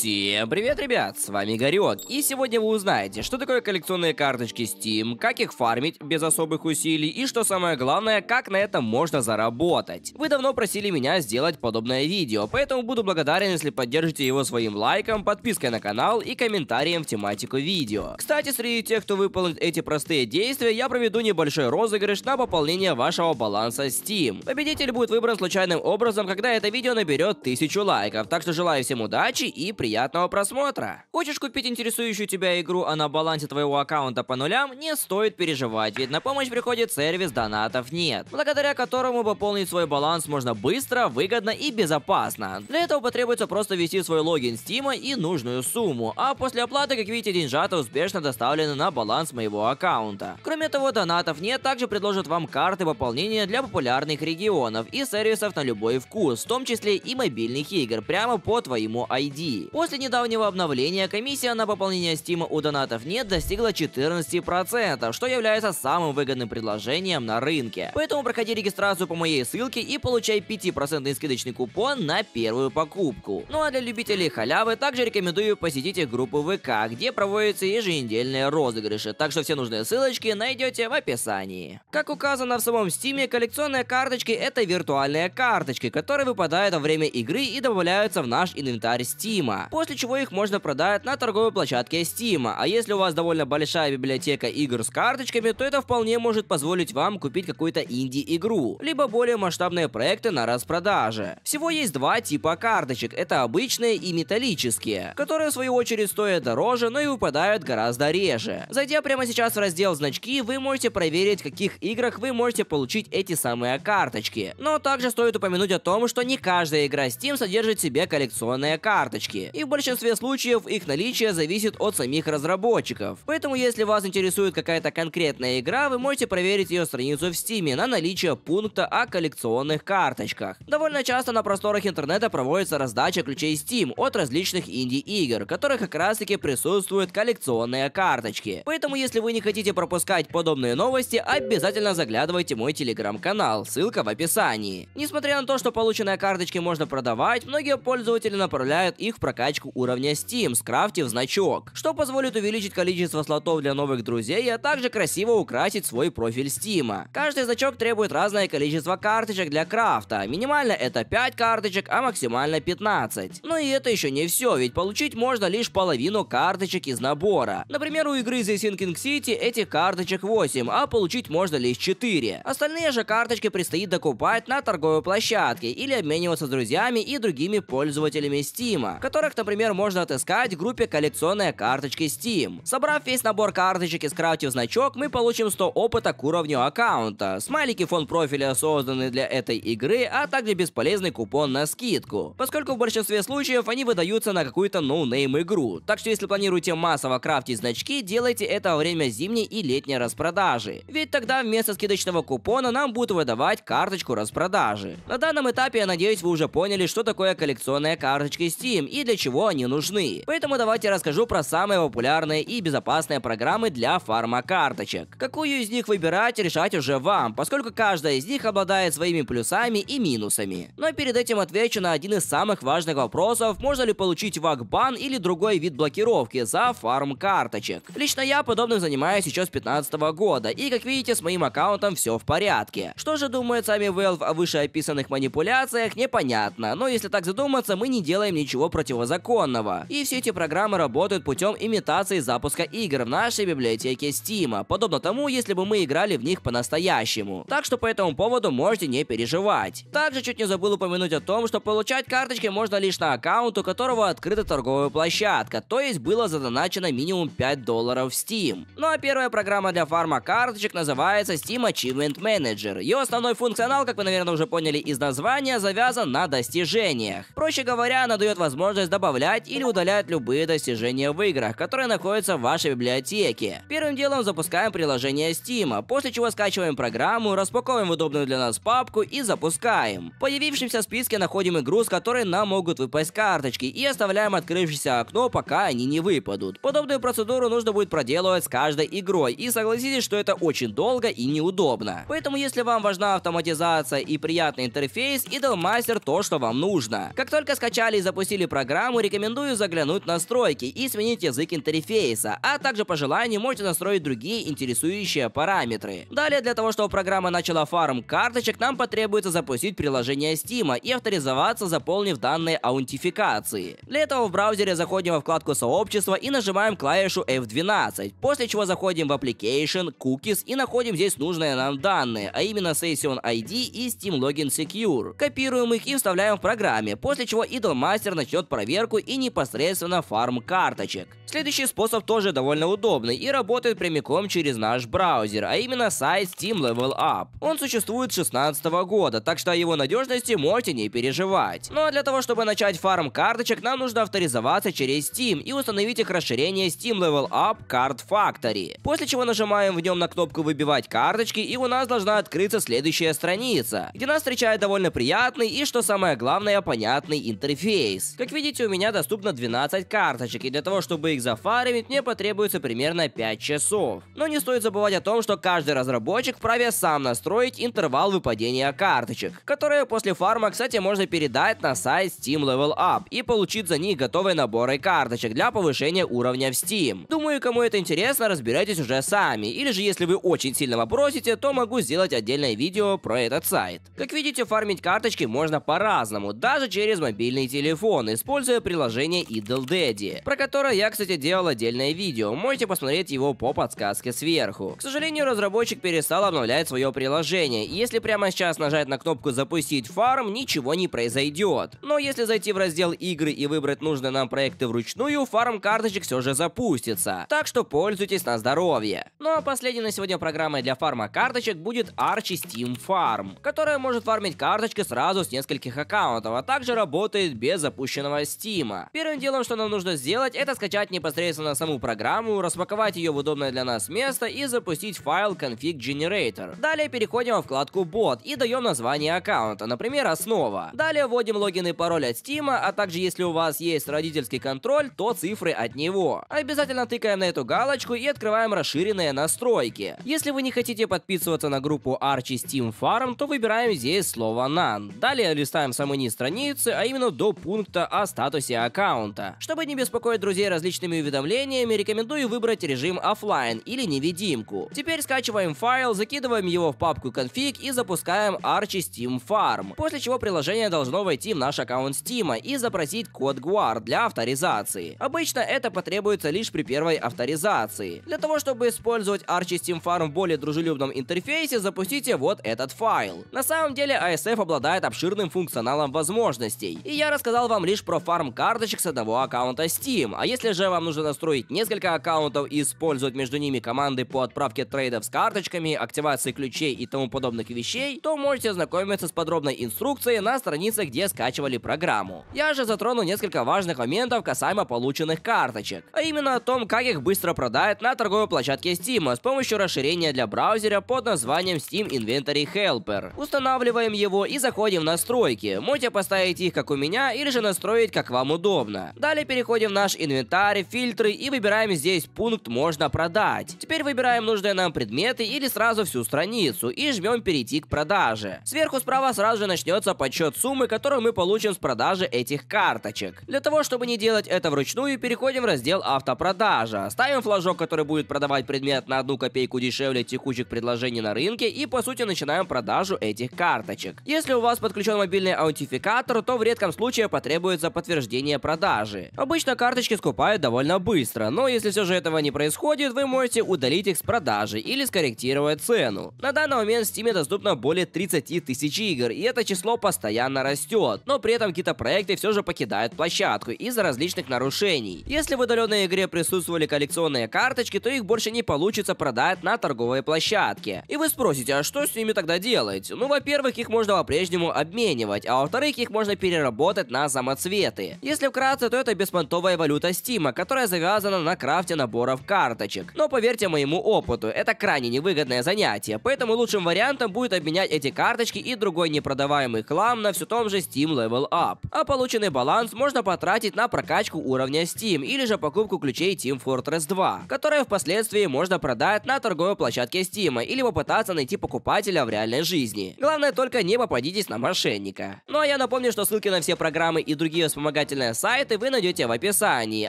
Всем привет, ребят! С вами Игорек, и сегодня вы узнаете, что такое коллекционные карточки Steam, как их фармить без особых усилий, и что самое главное, как на этом можно заработать. Вы давно просили меня сделать подобное видео, поэтому буду благодарен, если поддержите его своим лайком, подпиской на канал и комментарием в тематику видео. Кстати, среди тех, кто выполнит эти простые действия, я проведу небольшой розыгрыш на пополнение вашего баланса Steam. Победитель будет выбран случайным образом, когда это видео наберет 1000 лайков, так что желаю всем удачи и приятного Приятного просмотра! Хочешь купить интересующую тебя игру, а на балансе твоего аккаунта по нулям? Не стоит переживать, ведь на помощь приходит сервис донатов «Нет», благодаря которому пополнить свой баланс можно быстро, выгодно и безопасно. Для этого потребуется просто ввести свой логин Стима и нужную сумму, а после оплаты, как видите, деньжата успешно доставлены на баланс моего аккаунта. Кроме того, донатов «Нет» также предложат вам карты пополнения для популярных регионов и сервисов на любой вкус, в том числе и мобильных игр, прямо по твоему ID. После недавнего обновления комиссия на пополнение стима у донатов нет достигла 14%, что является самым выгодным предложением на рынке. Поэтому проходи регистрацию по моей ссылке и получай 5% скидочный купон на первую покупку. Ну а для любителей халявы также рекомендую посетить их группу ВК, где проводятся еженедельные розыгрыши, так что все нужные ссылочки найдете в описании. Как указано в самом стиме, коллекционные карточки это виртуальные карточки, которые выпадают во время игры и добавляются в наш инвентарь стима после чего их можно продать на торговой площадке Steam. А если у вас довольно большая библиотека игр с карточками, то это вполне может позволить вам купить какую-то инди-игру, либо более масштабные проекты на распродаже. Всего есть два типа карточек, это обычные и металлические, которые в свою очередь стоят дороже, но и выпадают гораздо реже. Зайдя прямо сейчас в раздел «Значки», вы можете проверить, в каких играх вы можете получить эти самые карточки. Но также стоит упомянуть о том, что не каждая игра Steam содержит в себе коллекционные карточки, и в большинстве случаев их наличие зависит от самих разработчиков. Поэтому, если вас интересует какая-то конкретная игра, вы можете проверить ее страницу в Steam на наличие пункта о коллекционных карточках. Довольно часто на просторах интернета проводится раздача ключей Steam от различных инди-игр, которых как раз-таки присутствуют коллекционные карточки. Поэтому, если вы не хотите пропускать подобные новости, обязательно заглядывайте в мой телеграм-канал, ссылка в описании. Несмотря на то, что полученные карточки можно продавать, многие пользователи направляют их в прокат прокачку уровня Steam, скрафтив значок, что позволит увеличить количество слотов для новых друзей, а также красиво украсить свой профиль Steam. Каждый значок требует разное количество карточек для крафта. Минимально это 5 карточек, а максимально 15. Но ну и это еще не все, ведь получить можно лишь половину карточек из набора. Например, у игры The Sinking City этих карточек 8, а получить можно лишь 4. Остальные же карточки предстоит докупать на торговой площадке или обмениваться с друзьями и другими пользователями Steam, которые так, например, можно отыскать в группе коллекционные карточки Steam. Собрав весь набор карточек и скрафтив значок, мы получим 100 опыта к уровню аккаунта, смайлики фон профиля созданы для этой игры, а также бесполезный купон на скидку, поскольку в большинстве случаев они выдаются на какую-то ноунейм игру. Так что если планируете массово крафтить значки, делайте это во время зимней и летней распродажи, ведь тогда вместо скидочного купона нам будут выдавать карточку распродажи. На данном этапе, я надеюсь, вы уже поняли, что такое коллекционные карточки Steam и для чего они нужны. Поэтому давайте расскажу про самые популярные и безопасные программы для фармакарточек. Какую из них выбирать, решать уже вам, поскольку каждая из них обладает своими плюсами и минусами. Но ну а перед этим отвечу на один из самых важных вопросов, можно ли получить вакбан или другой вид блокировки за фарм-карточек. Лично я подобным занимаюсь еще с 15 года, и как видите, с моим аккаунтом все в порядке. Что же думают сами Valve о вышеописанных манипуляциях, непонятно, но если так задуматься, мы не делаем ничего противозаконного законного. И все эти программы работают путем имитации запуска игр в нашей библиотеке Steam, подобно тому, если бы мы играли в них по-настоящему. Так что по этому поводу можете не переживать. Также чуть не забыл упомянуть о том, что получать карточки можно лишь на аккаунт, у которого открыта торговая площадка, то есть было задоначено минимум 5 долларов в Steam. Ну а первая программа для фарма карточек называется Steam Achievement Manager. Ее основной функционал, как вы, наверное, уже поняли из названия, завязан на достижениях. Проще говоря, она дает возможность добавлять или удалять любые достижения в играх, которые находятся в вашей библиотеке. Первым делом запускаем приложение Steam, после чего скачиваем программу, распаковываем удобную для нас папку и запускаем. В появившемся списке находим игру, с которой нам могут выпасть карточки, и оставляем открывшееся окно, пока они не выпадут. Подобную процедуру нужно будет проделывать с каждой игрой, и согласитесь, что это очень долго и неудобно. Поэтому, если вам важна автоматизация и приятный интерфейс, Idle Master то, что вам нужно. Как только скачали и запустили программу, Программу рекомендую заглянуть в настройки и сменить язык интерфейса, а также по желанию можете настроить другие интересующие параметры. Далее, для того, чтобы программа начала фарм карточек, нам потребуется запустить приложение Steam и авторизоваться, заполнив данные аутентификации. Для этого в браузере заходим во вкладку сообщества и нажимаем клавишу F12, после чего заходим в Application, Cookies и находим здесь нужные нам данные, а именно Session ID и Steam Login Secure. Копируем их и вставляем в программе, после чего Idle Master начнет проверку проверку и непосредственно фарм карточек. Следующий способ тоже довольно удобный и работает прямиком через наш браузер, а именно сайт Steam Level Up. Он существует с 2016 года, так что о его надежности можете не переживать. Но ну а для того, чтобы начать фарм карточек, нам нужно авторизоваться через Steam и установить их расширение Steam Level Up Card Factory. После чего нажимаем в нем на кнопку «Выбивать карточки» и у нас должна открыться следующая страница, где нас встречает довольно приятный и, что самое главное, понятный интерфейс. Как видите, у меня доступно 12 карточек, и для того, чтобы их зафармить, мне потребуется примерно 5 часов. Но не стоит забывать о том, что каждый разработчик вправе сам настроить интервал выпадения карточек, которые после фарма, кстати, можно передать на сайт Steam Level Up и получить за них готовые наборы карточек для повышения уровня в Steam. Думаю, кому это интересно, разбирайтесь уже сами, или же если вы очень сильно попросите, то могу сделать отдельное видео про этот сайт. Как видите, фармить карточки можно по-разному, даже через мобильный телефон, используя крутое приложение Idle Daddy, про которое я, кстати, делал отдельное видео, можете посмотреть его по подсказке сверху. К сожалению, разработчик перестал обновлять свое приложение, если прямо сейчас нажать на кнопку «Запустить фарм», ничего не произойдет. Но если зайти в раздел «Игры» и выбрать нужные нам проекты вручную, фарм карточек все же запустится. Так что пользуйтесь на здоровье. Ну а последней на сегодня программой для фарма карточек будет Archie Steam Farm, которая может фармить карточки сразу с нескольких аккаунтов, а также работает без запущенного Steam. Steam. Первым делом, что нам нужно сделать, это скачать непосредственно саму программу, распаковать ее в удобное для нас место и запустить файл config generator. Далее переходим во вкладку bot и даем название аккаунта, например, основа. Далее вводим логин и пароль от Steam, а также если у вас есть родительский контроль, то цифры от него. Обязательно тыкаем на эту галочку и открываем расширенные настройки. Если вы не хотите подписываться на группу Archie Steam Farm, то выбираем здесь слово None. Далее листаем самый низ страницы, а именно до пункта остаток статусе аккаунта. Чтобы не беспокоить друзей различными уведомлениями, рекомендую выбрать режим офлайн или невидимку. Теперь скачиваем файл, закидываем его в папку конфиг и запускаем Archie Steam Farm, после чего приложение должно войти в наш аккаунт Steam и запросить код Guard для авторизации. Обычно это потребуется лишь при первой авторизации. Для того, чтобы использовать Archie Steam Farm в более дружелюбном интерфейсе, запустите вот этот файл. На самом деле ASF а обладает обширным функционалом возможностей, и я рассказал вам лишь про фарм фарм карточек с одного аккаунта Steam. А если же вам нужно настроить несколько аккаунтов и использовать между ними команды по отправке трейдов с карточками, активации ключей и тому подобных вещей, то можете ознакомиться с подробной инструкцией на странице, где скачивали программу. Я же затрону несколько важных моментов касаемо полученных карточек, а именно о том, как их быстро продают на торговой площадке Steam с помощью расширения для браузера под названием Steam Inventory Helper. Устанавливаем его и заходим в настройки. Можете поставить их как у меня или же настроить как вам удобно. Далее переходим в наш инвентарь, фильтры и выбираем здесь пункт «Можно продать». Теперь выбираем нужные нам предметы или сразу всю страницу и жмем «Перейти к продаже». Сверху справа сразу же начнется подсчет суммы, которую мы получим с продажи этих карточек. Для того, чтобы не делать это вручную, переходим в раздел «Автопродажа». Ставим флажок, который будет продавать предмет на одну копейку дешевле текущих предложений на рынке и по сути начинаем продажу этих карточек. Если у вас подключен мобильный аутификатор, то в редком случае потребуется подтверждение подтверждение продажи. Обычно карточки скупают довольно быстро, но если все же этого не происходит, вы можете удалить их с продажи или скорректировать цену. На данный момент в Steam доступно более 30 тысяч игр, и это число постоянно растет, но при этом какие-то проекты все же покидают площадку из-за различных нарушений. Если в удаленной игре присутствовали коллекционные карточки, то их больше не получится продать на торговой площадке. И вы спросите, а что с ними тогда делать? Ну, во-первых, их можно по-прежнему обменивать, а во-вторых, их можно переработать на самоцветы. Steam. Если вкратце, то это беспонтовая валюта Стима, которая завязана на крафте наборов карточек. Но поверьте моему опыту, это крайне невыгодное занятие, поэтому лучшим вариантом будет обменять эти карточки и другой непродаваемый хлам на все том же Steam Level Up. А полученный баланс можно потратить на прокачку уровня Steam или же покупку ключей Team Fortress 2, которые впоследствии можно продать на торговой площадке Steam или попытаться найти покупателя в реальной жизни. Главное только не попадитесь на мошенника. Ну а я напомню, что ссылки на все программы и другие вспомогательные вспомогательные сайты вы найдете в описании,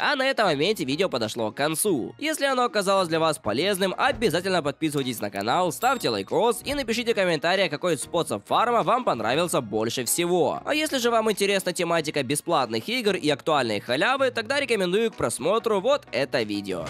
а на этом моменте видео подошло к концу. Если оно оказалось для вас полезным, обязательно подписывайтесь на канал, ставьте лайкос и напишите комментарий, комментариях, какой способ фарма вам понравился больше всего. А если же вам интересна тематика бесплатных игр и актуальной халявы, тогда рекомендую к просмотру вот это видео.